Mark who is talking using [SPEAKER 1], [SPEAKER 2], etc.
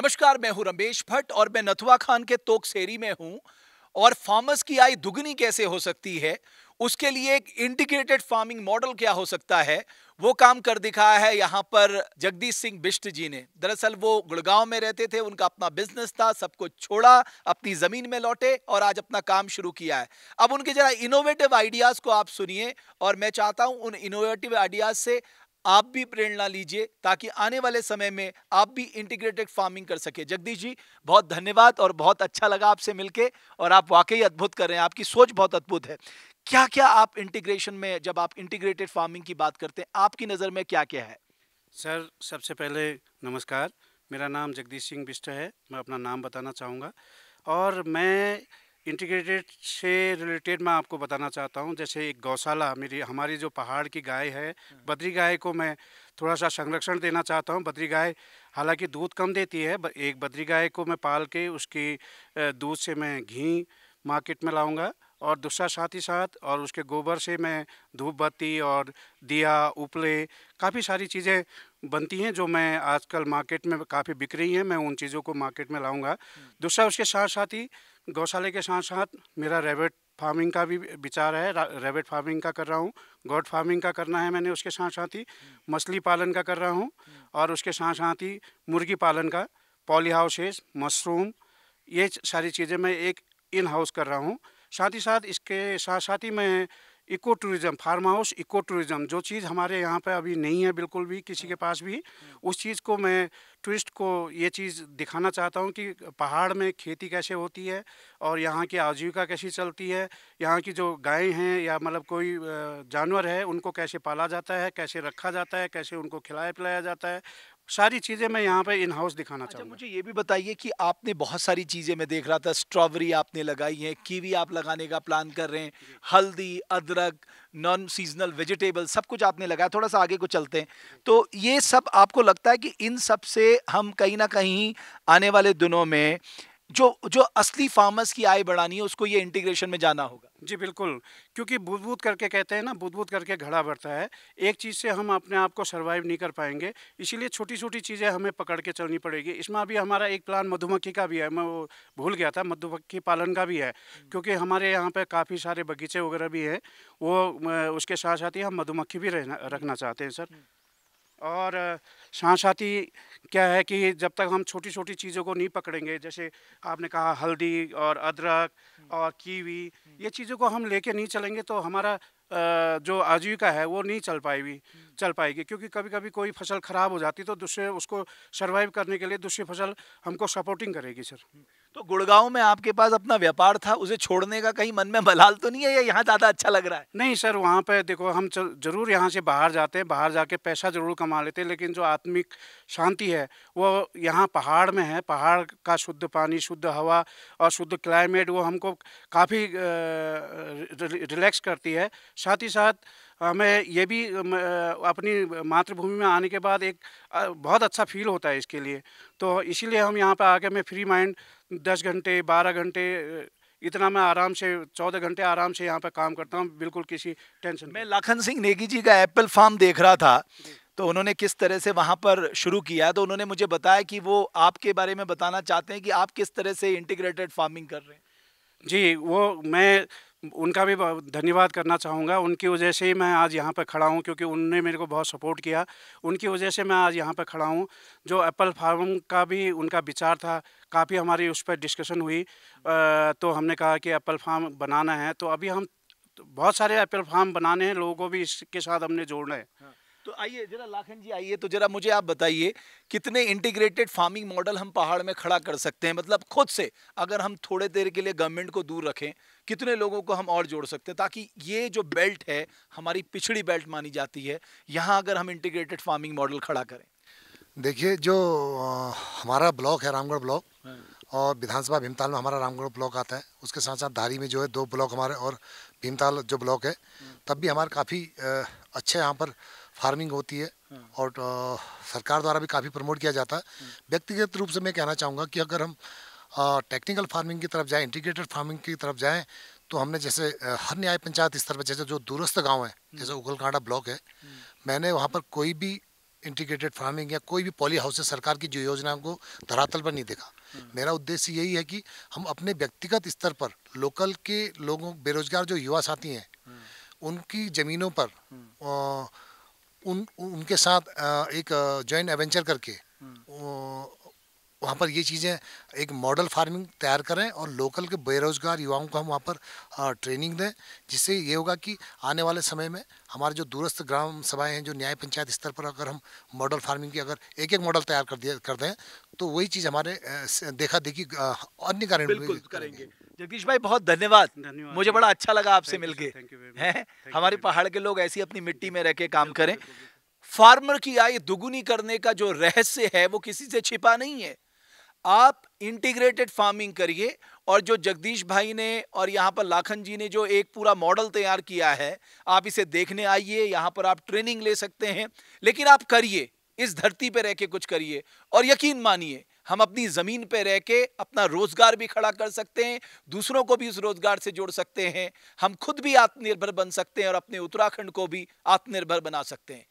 [SPEAKER 1] नमस्कार मैं हूं रमेश भट्ट और मैं नथुआ खान के तोक सेरी में हूं और फार्मर्स की आय दुगनी कैसे हो सकती है उसके लिए एक इंटीग्रेटेड फार्मिंग मॉडल क्या हो सकता है वो काम कर दिखाया है यहाँ पर जगदीश सिंह बिष्ट जी ने दरअसल वो गुड़गांव में रहते थे उनका अपना बिजनेस था सब कुछ छोड़ा अपनी ज़मीन में लौटे और आज अपना काम शुरू किया है अब उनके जरा इनोवेटिव आइडियाज़ को आप सुनिए और मैं चाहता हूँ उन इनोवेटिव आइडियाज़ से आप भी प्रेरणा लीजिए ताकि आने वाले समय में आप भी इंटीग्रेटेड फार्मिंग कर सके जगदीश जी बहुत धन्यवाद और बहुत अच्छा लगा आपसे मिलके और आप वाकई अद्भुत कर रहे हैं आपकी सोच बहुत अद्भुत है क्या क्या आप इंटीग्रेशन में जब आप इंटीग्रेटेड फार्मिंग की बात करते हैं आपकी नज़र में क्या क्या है
[SPEAKER 2] सर सबसे पहले नमस्कार मेरा नाम जगदीश सिंह बिस्ट है मैं अपना नाम बताना चाहूँगा और मैं इंटीग्रेटेड से रिलेटेड मैं आपको बताना चाहता हूँ जैसे एक गौशाला मेरी हमारी जो पहाड़ की गाय है हाँ। बद्री गाय को मैं थोड़ा सा संरक्षण देना चाहता हूँ बद्री गाय हालांकि दूध कम देती है एक बद्री गाय को मैं पाल के उसकी दूध से मैं घी मार्केट में लाऊंगा और दूसरा साथ ही साथ और उसके गोबर से मैं धूप बत्ती और दिया उपले काफ़ी सारी चीज़ें बनती हैं जो मैं आजकल मार्केट में काफ़ी बिक रही हैं मैं उन चीज़ों को मार्केट में लाऊंगा दूसरा उसके साथ साथ ही गौशाले के साथ साथ मेरा रेबिट फार्मिंग का भी विचार है रेबिट फार्मिंग का कर रहा हूँ गोट फार्मिंग का करना है मैंने उसके साथ साथ ही मछली पालन का कर रहा हूँ और उसके साथ साथ ही मुर्गी पालन का पॉली हाउसेस मशरूम ये सारी चीज़ें मैं एक इन हाउस कर रहा हूँ साथ ही साथ इसके साथ साथ ही मैं eco tourism farm house eco tourism जो चीज़ हमारे यहाँ पर अभी नहीं है बिल्कुल भी किसी के पास भी उस चीज़ को मैं टूरिस्ट को ये चीज़ दिखाना चाहता हूँ कि पहाड़ में खेती कैसे होती है और यहाँ की आजीविका कैसी चलती है यहाँ की जो गायें हैं या मतलब कोई जानवर है उनको कैसे पाला जाता है कैसे रखा जाता है कैसे उनको खिलाया पिलाया जाता है सारी चीज़ें मैं यहाँ पे इन हाउस दिखाना चाहूँ अच्छा, चाहूँगा
[SPEAKER 1] मुझे ये भी बताइए कि आपने बहुत सारी चीज़ें मैं देख रहा था स्ट्रॉबेरी आपने लगाई है कीवी आप लगाने का प्लान कर रहे हैं हल्दी अदरक नॉन सीजनल वेजिटेबल सब कुछ आपने लगाया थोड़ा सा आगे को चलते हैं तो ये सब आपको लगता है कि इन सब से हम कहीं ना कहीं आने वाले दिनों में जो जो असली फार्मर्स की आय बढ़ानी है उसको ये इंटीग्रेशन में जाना होगा
[SPEAKER 2] जी बिल्कुल क्योंकि बुध बुध करके कहते हैं ना बुध बुध करके घड़ा बढ़ता है एक चीज़ से हम अपने आप को सर्वाइव नहीं कर पाएंगे इसीलिए छोटी छोटी चीज़ें हमें पकड़ के चलनी पड़ेगी इसमें अभी हमारा एक प्लान मधुमक्खी का भी है मैं वो भूल गया था मधुमक्खी पालन का भी है हम्म। क्योंकि हमारे यहाँ पर काफ़ी सारे बगीचे वगैरह भी हैं वो उसके साथ साथ ही हम मधुमक्खी भी रहना रखना चाहते हैं सर हम्म। और साथ साथ ही क्या है कि जब तक हम छोटी छोटी चीज़ों को नहीं पकड़ेंगे जैसे आपने कहा हल्दी और अदरक और कीवी ये चीज़ों को हम लेके नहीं चलेंगे तो हमारा जो आजीविका है वो नहीं चल पाएगी चल पाएगी क्योंकि कभी कभी कोई फसल ख़राब हो जाती तो दूसरे उसको सर्वाइव करने के लिए दूसरी फसल हमको सपोर्टिंग करेगी सर तो गुड़गांव में आपके पास अपना व्यापार था उसे छोड़ने का कहीं मन में मलाल तो नहीं है या यहाँ ज़्यादा अच्छा लग रहा है नहीं सर वहाँ पे देखो हम जरूर यहाँ से बाहर जाते हैं बाहर जाके पैसा जरूर कमा लेते हैं लेकिन जो आत्मिक शांति है वो यहाँ पहाड़ में है पहाड़ का शुद्ध पानी शुद्ध हवा और शुद्ध क्लाइमेट वो हमको काफ़ी रिलैक्स करती है साथ ही साथ हमें ये भी अपनी मातृभूमि में आने के बाद एक बहुत अच्छा फील होता है इसके लिए तो इसीलिए हम यहाँ पर आके मैं फ्री माइंड दस घंटे बारह घंटे इतना मैं आराम से चौदह घंटे आराम से यहाँ पर काम करता हूँ बिल्कुल किसी टेंशन
[SPEAKER 1] मैं लखन सिंह नेगी जी का एप्पल फार्म देख रहा था तो उन्होंने किस तरह से वहाँ पर शुरू किया तो उन्होंने मुझे बताया कि वो आपके बारे में बताना चाहते हैं कि आप किस तरह से इंटीग्रेटेड फार्मिंग कर रहे हैं जी वो मैं
[SPEAKER 2] उनका भी धन्यवाद करना चाहूँगा उनकी वजह से ही मैं आज यहाँ पर खड़ा हूँ क्योंकि उनने मेरे को बहुत सपोर्ट किया उनकी वजह से मैं आज यहाँ पर खड़ा हूँ जो एप्पल फार्म का भी उनका विचार था काफ़ी हमारी उस पर डिस्कशन हुई तो हमने कहा कि एप्पल फार्म बनाना है तो अभी हम बहुत सारे एप्पल फार्म बनाने हैं लोगों को भी इसके साथ हमने जोड़ना है हाँ,
[SPEAKER 1] तो आइए जरा लाखन जी आइए तो जरा मुझे आप बताइए कितने इंटीग्रेटेड फार्मिंग मॉडल हम पहाड़ में खड़ा कर सकते हैं मतलब खुद से अगर हम थोड़े देर के लिए गवर्नमेंट को दूर रखें कितने लोगों को हम और जोड़ सकते हैं ताकि ये जो बेल्ट है हमारी पिछड़ी बेल्ट मानी जाती है यहाँ अगर हम इंटीग्रेटेड फार्मिंग मॉडल खड़ा करें
[SPEAKER 3] देखिए जो आ, हमारा ब्लॉक है रामगढ़ ब्लॉक हाँ। और विधानसभा भीमताल में हमारा रामगढ़ ब्लॉक आता है उसके साथ साथ धारी में जो है दो ब्लॉक हमारे और भीमताल जो ब्लॉक है हाँ। तब भी हमारे काफ़ी अच्छे यहाँ पर फार्मिंग होती है हाँ। और सरकार द्वारा भी काफ़ी प्रमोट किया जाता है व्यक्तिगत रूप से मैं कहना चाहूँगा कि अगर हम टेक्निकल फार्मिंग की तरफ जाएँ इंटीग्रेटेड फार्मिंग की तरफ जाएँ तो हमने जैसे हर न्याय पंचायत स्तर पर जैसे जो दूरस्थ गांव है हम्म। जैसे उगलकांडा ब्लॉक है हम्म। मैंने वहाँ पर कोई भी इंटीग्रेटेड फार्मिंग या कोई भी पॉली हाउसेज सरकार की जो योजना को धरातल पर नहीं देखा हम्म। मेरा उद्देश्य यही है कि हम अपने व्यक्तिगत स्तर पर लोकल के लोगों बेरोजगार जो युवा साथी हैं उनकी ज़मीनों पर उन उनके साथ एक जॉइंट एवेंचर करके वहाँ पर ये चीज़ें एक मॉडल फार्मिंग तैयार करें और लोकल के बेरोज़गार युवाओं को हम वहाँ पर ट्रेनिंग दें जिससे ये होगा कि आने वाले समय में हमारे जो दूरस्थ ग्राम सभाएं हैं जो न्याय पंचायत स्तर पर अगर हम मॉडल फार्मिंग की अगर एक एक मॉडल तैयार कर दिया कर दें तो वही चीज़
[SPEAKER 1] हमारे देखा देखी अन्य कारण करेंगे जगदीश भाई बहुत धन्यवाद मुझे बड़ा अच्छा लगा आपसे मिलकर हैं हमारे पहाड़ के लोग ऐसी अपनी मिट्टी में रह के काम करें फार्मर की आय दुगुनी करने का जो रहस्य है वो किसी से छिपा नहीं है आप इंटीग्रेटेड फार्मिंग करिए और जो जगदीश भाई ने और यहाँ पर लाखन जी ने जो एक पूरा मॉडल तैयार किया है आप इसे देखने आइए यहाँ पर आप ट्रेनिंग ले सकते हैं लेकिन आप करिए इस धरती पर रह के कुछ करिए और यकीन मानिए हम अपनी ज़मीन पर रह के अपना रोज़गार भी खड़ा कर सकते हैं दूसरों को भी उस रोज़गार से जोड़ सकते हैं हम खुद भी आत्मनिर्भर बन सकते हैं और अपने उत्तराखंड को भी आत्मनिर्भर बना सकते हैं